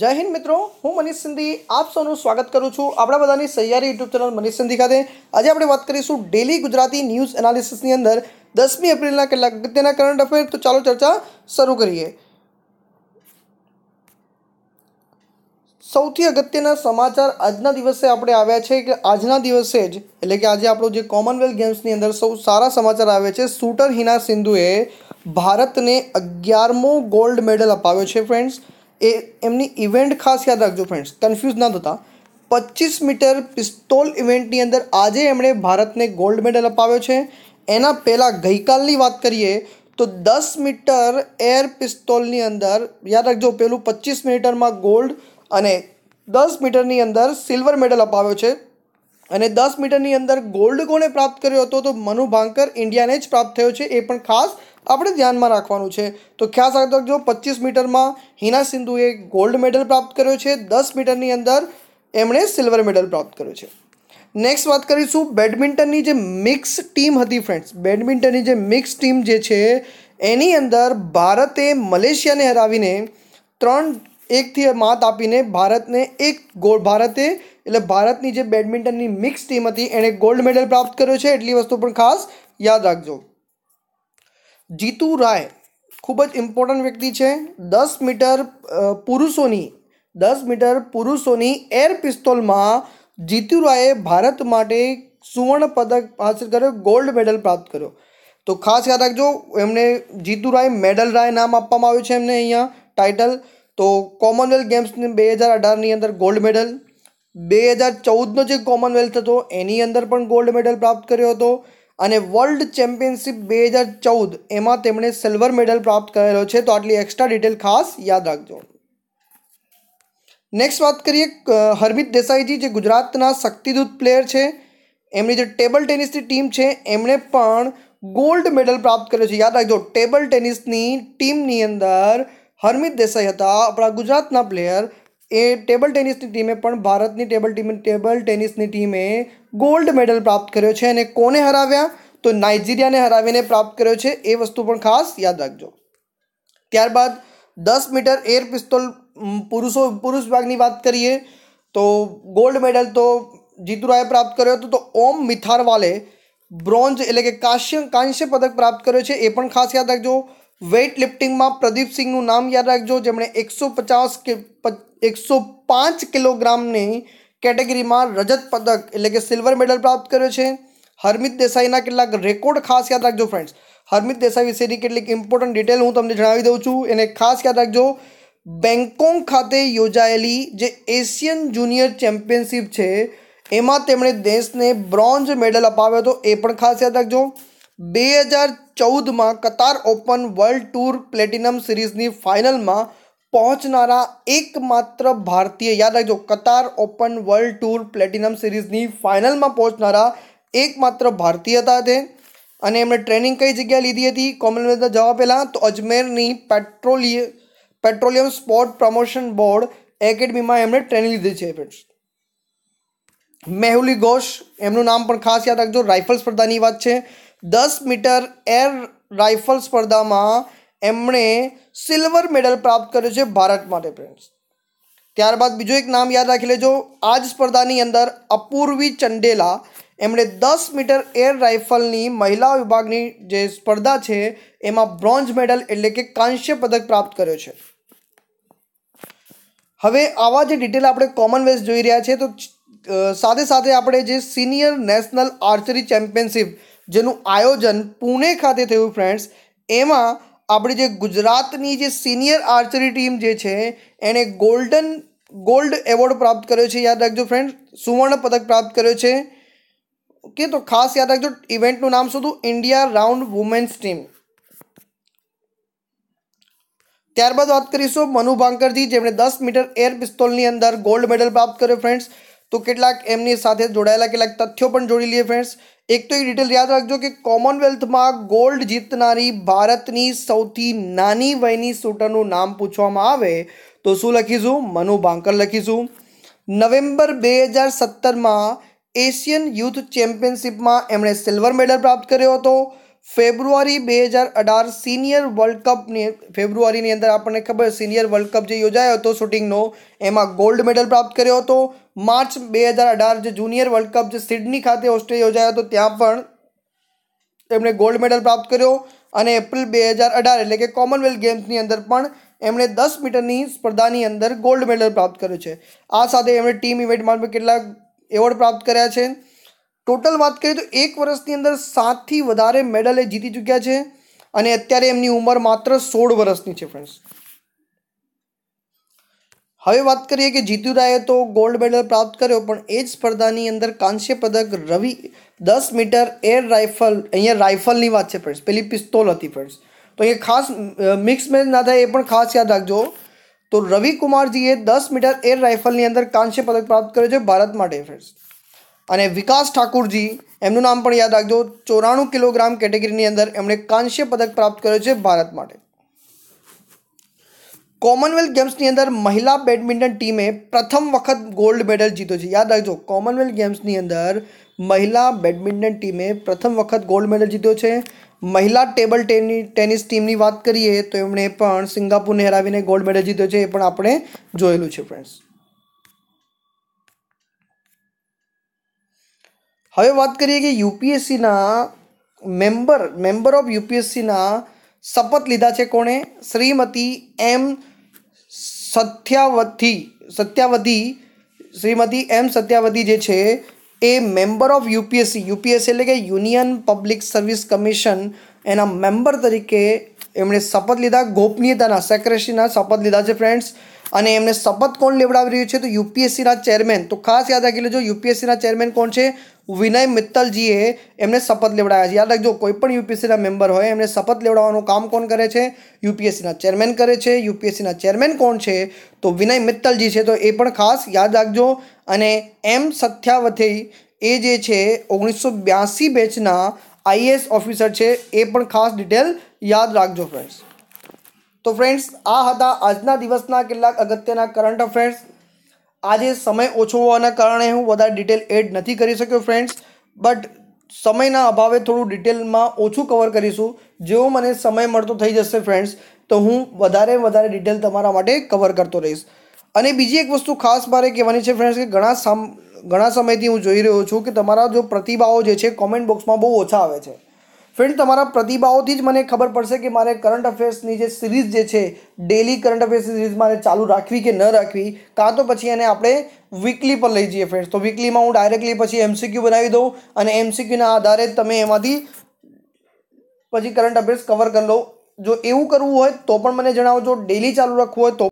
જય હિન્દ મિત્રો હું મનીષ સિંધી આપ સૌનું સ્વાગત કરું છું આપણા બધાની સહિયારી યુટ્યુબ ચેનલ મનીષ સિંધી ખાતે આજે આપણે વાત કરીશું ડેલી ગુજરાતી ન્યૂઝ એનાલિસિસની અંદર દસમી એપ્રિલના કેટલાક અગત્યના કરંટ અફેર તો ચાલો ચર્ચા શરૂ કરીએ સૌથી અગત્યના સમાચાર આજના દિવસે આપણે આવ્યા છે કે આજના દિવસે જ એટલે કે આજે આપણો જે કોમનવેલ્થ ગેમ્સની અંદર સૌ સારા સમાચાર આવે છે શૂટર હિના સિંધુએ ભારતને અગિયારમો ગોલ્ડ મેડલ અપાવ્યો છે ફ્રેન્ડ્સ એ એમની ઇવેન્ટ ખાસ યાદ રાખજો ફ્રેન્ડ્સ કન્ફ્યુઝ ન થતા પચીસ મીટર પિસ્તોલ ઇવેન્ટની અંદર આજે એમણે ભારતને ગોલ્ડ મેડલ અપાવ્યો છે એના પહેલાં ગઈકાલની વાત કરીએ તો દસ મીટર એર પિસ્તોલની અંદર યાદ રાખજો પેલું પચીસ મીટરમાં ગોલ્ડ અને દસ મીટરની અંદર સિલ્વર મેડલ અપાવ્યો છે અને દસ મીટરની અંદર ગોલ્ડ કોણે પ્રાપ્ત કર્યો હતો તો મનુ ભાંકર ઇન્ડિયાને જ પ્રાપ્ત થયો છે એ પણ ખાસ આપણે ધ્યાનમાં રાખવાનું છે તો ખાસ યાદ રાખજો પચીસ મીટરમાં હિના સિંધુએ ગોલ્ડ મેડલ પ્રાપ્ત કર્યો છે દસ મીટરની અંદર એમણે સિલ્વર મેડલ પ્રાપ્ત કર્યો છે નેક્સ્ટ વાત કરીશું બેડમિન્ટનની જે મિક્સ ટીમ હતી ફ્રેન્ડ્સ બેડમિન્ટનની જે મિક્સ ટીમ જે છે એની અંદર ભારતે મલેશિયાને હરાવીને ત્રણ એકથી માત આપીને ભારતને એક ગોળ ભારતે એટલે ભારતની જે બેડમિન્ટનની મિક્સ ટીમ હતી એણે ગોલ્ડ મેડલ પ્રાપ્ત કર્યો છે એટલી વસ્તુ પણ ખાસ યાદ રાખજો જીતુ રાય ખૂબ જ ઇમ્પોર્ટન્ટ વ્યક્તિ છે દસ મીટર પુરુષોની દસ મીટર પુરુષોની એર પિસ્તોલમાં જીતુ રાયે ભારત માટે સુવર્ણ પદક હાંસલ કર્યો ગોલ્ડ મેડલ પ્રાપ્ત કર્યો તો ખાસ યાદ રાખજો એમને જીતુ રાય મેડલ રાય નામ આપવામાં આવ્યું છે એમને અહીંયા ટાઇટલ તો કોમનવેલ્થ ગેમ્સની બે હજાર અઢારની અંદર ગોલ્ડ મેડલ બે હજાર ચૌદનો જે કોમનવેલ્થ હતો એની અંદર પણ ગોલ્ડ મેડલ પ્રાપ્ત કર્યો હતો અને વર્લ્ડ ચેમ્પિયનશિપ બે હજાર ચૌદ એમાં તેમણે સિલ્વર મેડલ પ્રાપ્ત કરેલો છે તો આટલી એક્સ્ટ્રા ડિટેલ ખાસ યાદ રાખજો નેક્સ્ટ વાત કરીએ હરમિત દેસાઈજી જે ગુજરાતના શક્તિદૂત પ્લેયર છે એમની જે ટેબલ ટેનિસની ટીમ છે એમણે પણ ગોલ્ડ મેડલ પ્રાપ્ત કર્યો છે યાદ રાખજો ટેબલ ટેનિસની ટીમની અંદર હરમિત દેસાઈ હતા આપણા ગુજરાતના પ્લેયર એ ટેબલ ટેનિસની ટીમે પણ ભારતની ટેબલ ટીમ ટેબલ ટેનિસની ટીમે ગોલ્ડ મેડલ પ્રાપ્ત કર્યો છે અને કોને હરાવ્યા તો નાઇજીરિયાને હરાવીને પ્રાપ્ત કર્યો છે એ વસ્તુ પણ ખાસ યાદ રાખજો ત્યારબાદ દસ મીટર એર પિસ્તોલ પુરુષો પુરુષ વિભાગની વાત કરીએ તો ગોલ્ડ મેડલ તો જીતુરાએ પ્રાપ્ત કર્યો હતો તો ઓમ મિથારવાલે બ્રોન્ઝ એટલે કે કાશ્ય કાંસ્ય પદક પ્રાપ્ત કર્યો છે એ પણ ખાસ યાદ રાખજો વેઇટ લિફ્ટિંગમાં પ્રદીપસિંહનું નામ યાદ રાખજો જેમણે એકસો પચાસ કે એકસો પાંચ કિલોગ્રામની કેટેગરીમાં રજત પદક એટલે કે સિલ્વર મેડલ પ્રાપ્ત કર્યો છે હરમિત દેસાઈના કેટલાક રેકોર્ડ ખાસ યાદ રાખજો ફ્રેન્ડ્સ હરમિત દેસાઈ વિશેની કેટલીક ઇમ્પોર્ટન્ટ ડિટેલ હું તમને જણાવી દઉં છું એને ખાસ યાદ રાખજો બેંગકોંગ ખાતે યોજાયેલી જે એશિયન જુનિયર ચેમ્પિયનશિપ છે એમાં તેમણે દેશને બ્રોન્ઝ મેડલ અપાવ્યો હતો એ પણ ખાસ યાદ રાખજો બે હજાર ચૌદમાં Qatar open world tour platinum સિરીઝની ફાઇનલમાં પહોંચનારા એકમાત્ર ભારતીય યાદ રાખજો Qatar open world tour platinum સિરીઝની ફાઇનલમાં પહોંચનારા એકમાત્ર ભારતીય હતા તે અને એમણે ટ્રેનિંગ કઈ જગ્યાએ લીધી હતી કોમનવેલ્થના જવા પહેલાં તો અજમેરની petroleum petroleum sport promotion board એકેડમીમાં એમણે ટ્રેનિંગ લીધી છે ફ્રેન્ડ્સ મેહુલી ઘોષ એમનું નામ પણ ખાસ યાદ રાખજો રાઇફલ સ્પર્ધાની વાત છે દસ મીટર એર રાઇફલ સ્પર્ધામાં એમણે સિલ્વર મેડલ પ્રાપ્ત કર્યો છે ભારત માટે ફ્રેન્ડ્સ ત્યારબાદ બીજું એક નામ યાદ રાખી લેજો આ જ સ્પર્ધાની અંદર અપૂર્વી ચંડેલા એમણે દસ મીટર એર રાઇફલની મહિલા વિભાગની જે સ્પર્ધા છે એમાં બ્રોન્ઝ મેડલ એટલે કે કાંસ્ય પદક પ્રાપ્ત કર્યો છે હવે આવા જે ડિટેલ આપણે કોમનવેલ્થ જોઈ રહ્યા છે તો સાથે સાથે આપણે જે સિનિયર નેશનલ આર્ચરી ચેમ્પિયનશિપ જેનું આયોજન પુણે ખાતે થયું ફ્રેન્ડ્સ એમાં આપણી જે ગુજરાતની જે સિનિયર આર્ચરી ટીમ જે છે એણે ગોલ્ડન ગોલ્ડ એવોર્ડ પ્રાપ્ત કર્યો છે યાદ રાખજો ફ્રેન્ડ સુવર્ણ પદક પ્રાપ્ત કર્યો છે કે તો ખાસ યાદ રાખજો ઇવેન્ટનું નામ શું હતું ઇન્ડિયા રાઉન્ડ વુમેન્સ ટીમ ત્યારબાદ વાત કરીશું મનુ ભાંકરજી જેમણે દસ મીટર એર પિસ્તોલની અંદર ગોલ્ડ મેડલ પ્રાપ્ત કર્યો ફ્રેન્ડ્સ તો કેટલાક એમની સાથે જોડાયેલા કેટલાક તથ્યો પણ જોડી લઈએ ફ્રેન્ડ્સ એક તો એ ડિટેલ યાદ રાખજો કે કોમનવેલ્થમાં ગોલ્ડ જીતનારી ભારતની સૌથી નાની વયની શૂટરનું નામ પૂછવામાં આવે તો શું લખીશું મનુ બાંકર લખીશું નવેમ્બર બે હજાર સત્તરમાં એશિયન યુથ ચેમ્પિયનશિપમાં એમણે સિલ્વર મેડલ પ્રાપ્ત કર્યો હતો ફેબ્રુઆરી બે હજાર અઢાર સિનિયર વર્લ્ડ કપની ફેબ્રુઆરીની અંદર આપણને ખબર સિનિયર વર્લ્ડ કપ જે યોજાયો હતો શૂટિંગનો એમાં ગોલ્ડ મેડલ પ્રાપ્ત કર્યો હતો માર્ચ બે હજાર અઢાર જે જુનિયર વર્લ્ડ કપ જે સિડની ખાતે ઓસ્ટ્રેલિયા યોજાયો હતો ત્યાં પણ એમણે ગોલ્ડ મેડલ પ્રાપ્ત કર્યો અને એપ્રિલ બે હજાર અઢાર એટલે કે કોમનવેલ્થ ગેમ્સની અંદર પણ એમણે દસ મીટરની સ્પર્ધાની અંદર ગોલ્ડ મેડલ પ્રાપ્ત કર્યો છે આ સાથે એમણે ટીમ ઇવેન્ટમાં કેટલાક એવોર્ડ પ્રાપ્ત કર્યા છે ટોટલ વાત કરીએ તો એક વર્ષની અંદર સાતથી વધારે મેડલ એ જીતી ચૂક્યા છે અને અત્યારે એમની ઉંમર માત્ર સોળ વર્ષની છે ફ્રેન્ડ્સ હવે વાત કરીએ કે જીતુ રાયે તો ગોલ્ડ મેડલ પ્રાપ્ત કર્યો પણ એ જ સ્પર્ધાની અંદર કાંસ્ય પદક રવિ દસ મીટર એર રાઇફલ અહીંયા રાઇફલની વાત છે ફ્રેન્ડ્સ પેલી પિસ્તોલ હતી ફ્રેન્ડ્સ તો એ ખાસ મિક્સ મેચ ના થાય એ પણ ખાસ યાદ રાખજો તો રવિ કુમારજીએ દસ મીટર એર રાઇફલની અંદર કાંસ્ય પદક પ્રાપ્ત કર્યો છે ભારત માટે ફ્રેન્ડ્સ અને વિકાસ ઠાકુરજી એમનું નામ પણ યાદ રાખજો ચોરાણું કિલોગ્રામ કેટેગરીની અંદર એમણે કાંસ્ય પદક પ્રાપ્ત કર્યો છે ભારત માટે કોમનવેલ્થ ગેમ્સની અંદર મહિલા બેડમિન્ટન ટીમે પ્રથમ વખત ગોલ્ડ મેડલ જીત્યો છે યાદ રાખજો કોમનવેલ્થ ગેમ્સની અંદર મહિલા બેડમિન્ટન ટીમે પ્રથમ વખત ગોલ્ડ મેડલ જીત્યો છે મહિલા ટેબલ ટેનિસ ટીમની વાત કરીએ તો એમણે પણ સિંગાપુરને હરાવીને ગોલ્ડ મેડલ જીત્યો છે એ પણ આપણે જોયેલું છે ફ્રેન્ડ્સ હવે વાત કરીએ કે યુપીએસસીના મેમ્બર મેમ્બર ઓફ યુપીએસસીના શપથ લીધા છે કોણે શ્રીમતી એમ સત્યાવતી સત્યાવધી શ્રીમતી એમ સત્યાવતી જે છે એ મેમ્બર ઓફ યુપીએસસી યુપીએસસી એટલે કે યુનિયન પબ્લિક સર્વિસ કમિશન એના મેમ્બર તરીકે એમણે શપથ લીધા ગોપનીયતાના સેક્રેટરીના શપથ લીધા છે ફ્રેન્ડ્સ અને એમને શપથ કોણ લેવડાવી રહ્યું છે તો યુપીએસસીના ચેરમેન તો ખાસ યાદ રાખી લેજો યુપીએસસીના ચેરમેન કોણ છે વિનય મિત્તલજીએ એમને શપથ લેવડાવ્યા છે યાદ રાખજો કોઈ પણ યુપીએસસીના મેમ્બર હોય એમને શપથ લેવડાવવાનું કામ કોણ કરે છે યુપીએસસીના ચેરમેન કરે છે યુપીએસસીના ચેરમેન કોણ છે તો વિનય મિત્તલજી છે તો એ પણ ખાસ યાદ રાખજો અને એમ સત્યાવથી એ જે છે ઓગણીસો બ્યાસી બેચના આઈએએસ ઓફિસર છે એ પણ ખાસ ડિટેલ યાદ રાખજો ફ્રેન્ડ્સ તો ફ્રેન્ડ્સ આ હતા આજના દિવસના કેટલાક અગત્યના કરંટ અફેર્સ આજે સમય ઓછો હોવાના કારણે હું વધારે ડિટેલ એડ નથી કરી શક્યો ફ્રેન્ડ્સ બટ સમયના અભાવે થોડું ડિટેલમાં ઓછું કવર કરીશું જેવો મને સમય મળતો થઈ જશે ફ્રેન્ડ્સ તો હું વધારે વધારે ડિટેલ તમારા માટે કવર કરતો રહીશ અને બીજી એક વસ્તુ ખાસ મારે કહેવાની છે ફ્રેન્ડ્સ કે ઘણા ઘણા સમયથી હું જોઈ રહ્યો છું કે તમારા જો પ્રતિભાવો જે છે કોમેન્ટ બોક્સમાં બહુ ઓછા આવે છે ફ્રેન્ડ તમારા પ્રતિભાવોથી જ મને ખબર પડશે કે મારે કરંટ અફેર્સની જે સિરીઝ જે છે ડેલી કરંટ અફેર્સ સિરીઝ મારે ચાલુ રાખવી કે ન રાખવી કાં તો પછી એને આપણે વીકલી પર લઈ જઈએ ફ્રેન્ડ્સ તો વીકલીમાં હું ડાયરેક્ટલી પછી એમસીક્યુ બનાવી દઉં અને એમસીક્યુના આધારે તમે એમાંથી પછી કરંટ અફેર્સ કવર કરી લો જો એવું કરવું હોય તો પણ મને જણાવજો ડેલી ચાલુ રાખવું હોય તો